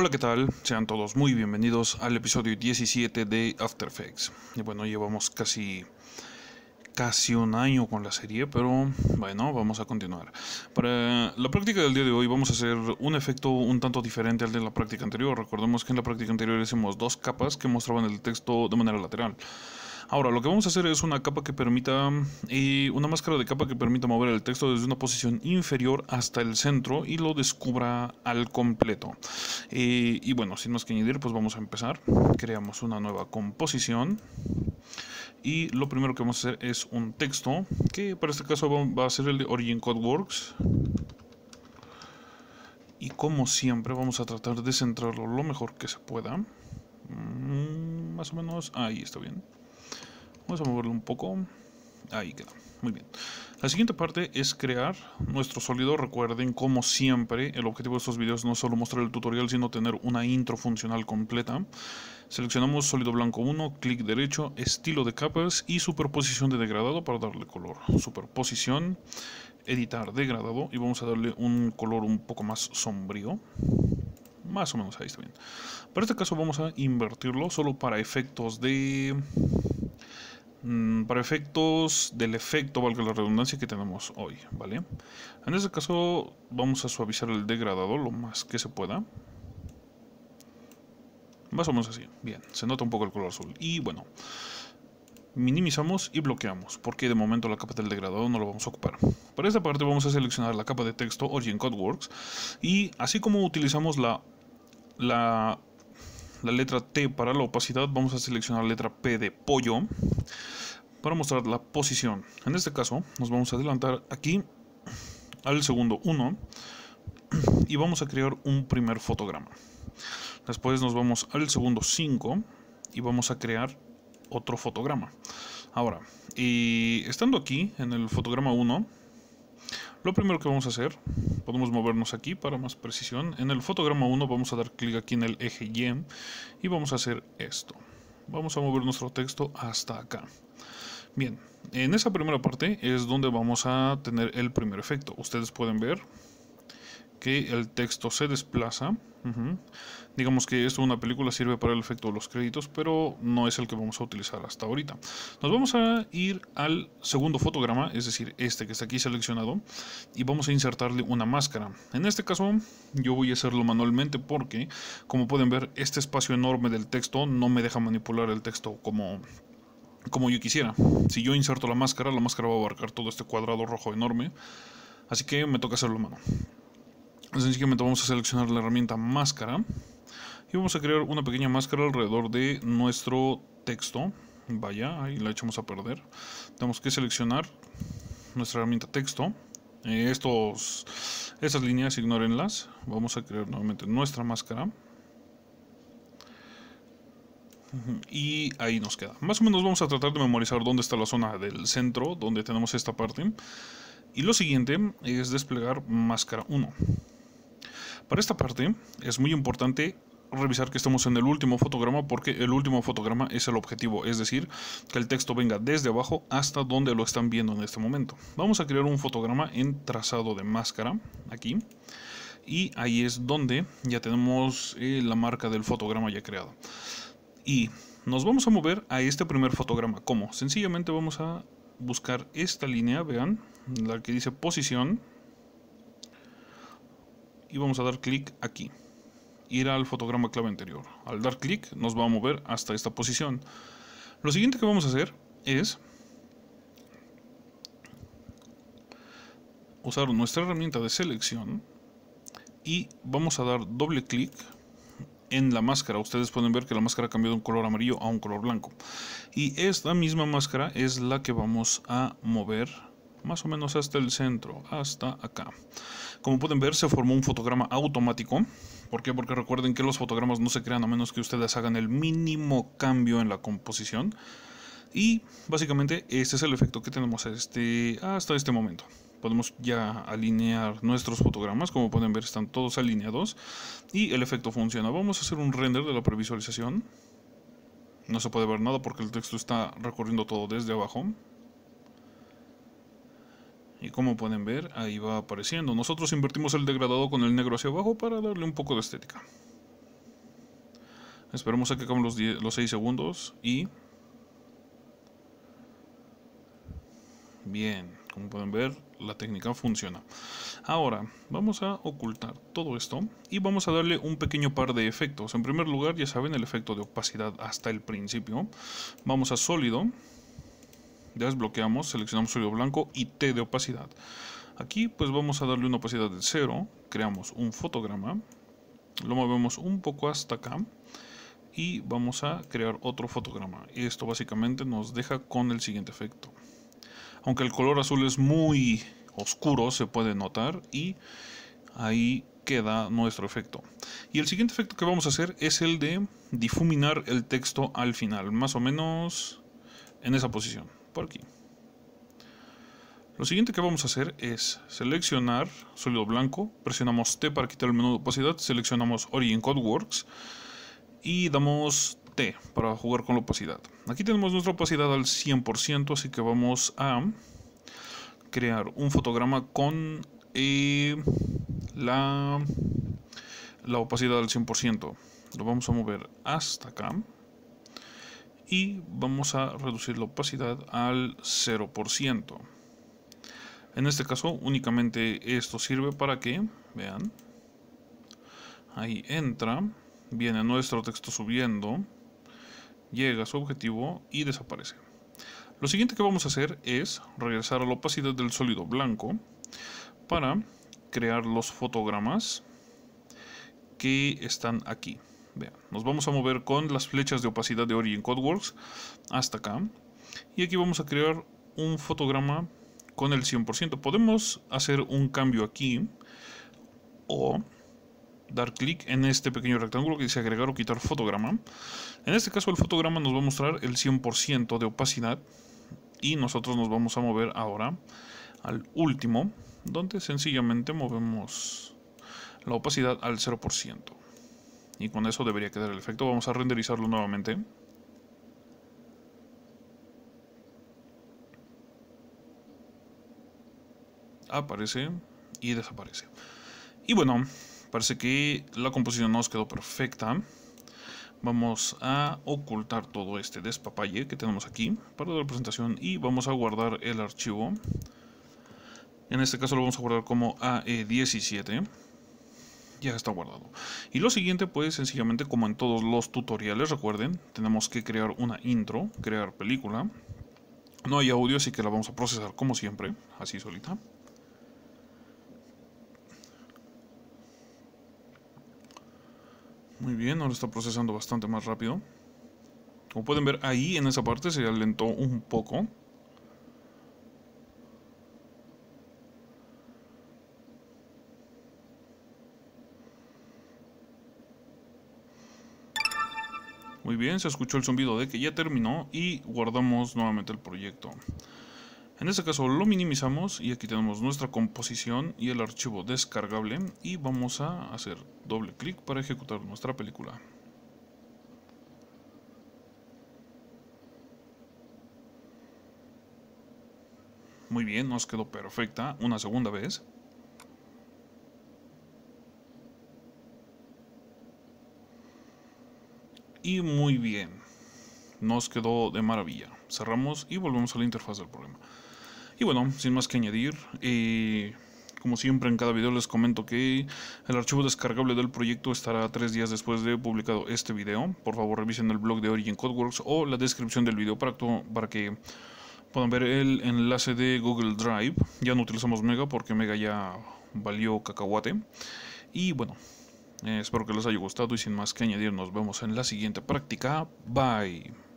Hola, ¿qué tal? Sean todos muy bienvenidos al episodio 17 de After Effects. Y bueno, llevamos casi casi un año con la serie, pero bueno, vamos a continuar. Para la práctica del día de hoy vamos a hacer un efecto un tanto diferente al de la práctica anterior. Recordemos que en la práctica anterior hicimos dos capas que mostraban el texto de manera lateral. Ahora, lo que vamos a hacer es una capa que permita, eh, una máscara de capa que permita mover el texto desde una posición inferior hasta el centro y lo descubra al completo. Eh, y bueno, sin más que añadir, pues vamos a empezar. Creamos una nueva composición. Y lo primero que vamos a hacer es un texto, que para este caso va a ser el de Origin Code Works y como siempre vamos a tratar de centrarlo lo mejor que se pueda. Mm, más o menos ahí está bien. Vamos a moverlo un poco. Ahí queda. Muy bien. La siguiente parte es crear nuestro sólido. Recuerden, como siempre, el objetivo de estos videos no es solo mostrar el tutorial, sino tener una intro funcional completa. Seleccionamos sólido blanco 1, clic derecho, estilo de capas y superposición de degradado para darle color. Superposición, editar degradado y vamos a darle un color un poco más sombrío más o menos ahí está bien. Para este caso vamos a invertirlo solo para efectos de Mm, para efectos del efecto, valga la redundancia, que tenemos hoy, ¿vale? En este caso vamos a suavizar el degradado lo más que se pueda. Más o menos así. Bien, se nota un poco el color azul. Y bueno, minimizamos y bloqueamos, porque de momento la capa del degradado no lo vamos a ocupar. Para esta parte vamos a seleccionar la capa de texto Origin Codeworks y así como utilizamos la, la la letra T para la opacidad, vamos a seleccionar la letra P de pollo para mostrar la posición. En este caso, nos vamos a adelantar aquí al segundo 1 y vamos a crear un primer fotograma. Después nos vamos al segundo 5 y vamos a crear otro fotograma. Ahora, y estando aquí en el fotograma 1, lo primero que vamos a hacer, podemos movernos aquí para más precisión. En el fotograma 1 vamos a dar clic aquí en el eje Y y vamos a hacer esto. Vamos a mover nuestro texto hasta acá. Bien, en esa primera parte es donde vamos a tener el primer efecto. Ustedes pueden ver, que el texto se desplaza. Digamos que esto una película sirve para el efecto de los créditos, pero no es el que vamos a utilizar hasta ahorita. Nos vamos a ir al segundo fotograma, es decir, este que está aquí seleccionado, y vamos a insertarle una máscara. En este caso, yo voy a hacerlo manualmente porque, como pueden ver, este espacio enorme del texto no me deja manipular el texto como como yo quisiera. Si yo inserto la máscara, la máscara va a abarcar todo este cuadrado rojo enorme. Así que me toca hacerlo a mano sencillamente vamos a seleccionar la herramienta máscara y vamos a crear una pequeña máscara alrededor de nuestro texto vaya ahí la echamos a perder tenemos que seleccionar nuestra herramienta texto estos estas líneas ignórenlas vamos a crear nuevamente nuestra máscara y ahí nos queda más o menos vamos a tratar de memorizar dónde está la zona del centro donde tenemos esta parte y lo siguiente es desplegar máscara 1 para esta parte es muy importante revisar que estemos en el último fotograma porque el último fotograma es el objetivo, es decir, que el texto venga desde abajo hasta donde lo están viendo en este momento. Vamos a crear un fotograma en trazado de máscara, aquí, y ahí es donde ya tenemos eh, la marca del fotograma ya creado. Y nos vamos a mover a este primer fotograma, ¿cómo? Sencillamente vamos a buscar esta línea, vean, la que dice posición, y vamos a dar clic aquí. Ir al fotograma clave anterior. Al dar clic nos va a mover hasta esta posición. Lo siguiente que vamos a hacer es usar nuestra herramienta de selección y vamos a dar doble clic en la máscara. Ustedes pueden ver que la máscara ha cambiado de un color amarillo a un color blanco. Y esta misma máscara es la que vamos a mover más o menos hasta el centro, hasta acá. Como pueden ver, se formó un fotograma automático. ¿Por qué? Porque recuerden que los fotogramas no se crean a menos que ustedes hagan el mínimo cambio en la composición. Y básicamente este es el efecto que tenemos este, hasta este momento. Podemos ya alinear nuestros fotogramas, como pueden ver están todos alineados y el efecto funciona. Vamos a hacer un render de la previsualización. No se puede ver nada porque el texto está recorriendo todo desde abajo. Y como pueden ver, ahí va apareciendo. Nosotros invertimos el degradado con el negro hacia abajo para darle un poco de estética. Esperemos a que acaben los, los 6 segundos y... Bien, como pueden ver, la técnica funciona. Ahora, vamos a ocultar todo esto y vamos a darle un pequeño par de efectos. En primer lugar, ya saben, el efecto de opacidad hasta el principio. Vamos a sólido desbloqueamos, seleccionamos sólido blanco y T de opacidad. Aquí pues vamos a darle una opacidad de 0, creamos un fotograma, lo movemos un poco hasta acá y vamos a crear otro fotograma. y Esto básicamente nos deja con el siguiente efecto. Aunque el color azul es muy oscuro, se puede notar y ahí queda nuestro efecto. Y el siguiente efecto que vamos a hacer es el de difuminar el texto al final, más o menos en esa posición por aquí. Lo siguiente que vamos a hacer es seleccionar sólido blanco, presionamos T para quitar el menú de opacidad, seleccionamos Origin Code Works y damos T para jugar con la opacidad. Aquí tenemos nuestra opacidad al 100%, así que vamos a crear un fotograma con eh, la, la opacidad al 100%. Lo vamos a mover hasta acá y vamos a reducir la opacidad al 0%. En este caso únicamente esto sirve para que, vean, ahí entra, viene nuestro texto subiendo, llega a su objetivo y desaparece. Lo siguiente que vamos a hacer es regresar a la opacidad del sólido blanco para crear los fotogramas que están aquí nos vamos a mover con las flechas de opacidad de Origin Codeworks hasta acá. Y aquí vamos a crear un fotograma con el 100%. Podemos hacer un cambio aquí o dar clic en este pequeño rectángulo que dice agregar o quitar fotograma. En este caso el fotograma nos va a mostrar el 100% de opacidad y nosotros nos vamos a mover ahora al último donde sencillamente movemos la opacidad al 0% y con eso debería quedar el efecto. Vamos a renderizarlo nuevamente. Aparece y desaparece. Y bueno, parece que la composición nos quedó perfecta. Vamos a ocultar todo este despapalle que tenemos aquí para la presentación y vamos a guardar el archivo. En este caso lo vamos a guardar como AE17 ya está guardado. Y lo siguiente, pues sencillamente como en todos los tutoriales, recuerden, tenemos que crear una intro, crear película. No hay audio, así que la vamos a procesar como siempre, así solita. Muy bien, ahora está procesando bastante más rápido. Como pueden ver ahí en esa parte se alentó un poco. Muy bien, se escuchó el zumbido de que ya terminó y guardamos nuevamente el proyecto. En este caso lo minimizamos y aquí tenemos nuestra composición y el archivo descargable y vamos a hacer doble clic para ejecutar nuestra película. Muy bien, nos quedó perfecta una segunda vez. y muy bien. Nos quedó de maravilla. Cerramos y volvemos a la interfaz del problema Y bueno, sin más que añadir, eh, como siempre en cada video les comento que el archivo descargable del proyecto estará tres días después de publicado este video. Por favor revisen el blog de Origin Codeworks o la descripción del video para, para que puedan ver el enlace de Google Drive. Ya no utilizamos Mega porque Mega ya valió cacahuate. Y bueno, eh, espero que les haya gustado y sin más que añadir nos vemos en la siguiente práctica. Bye.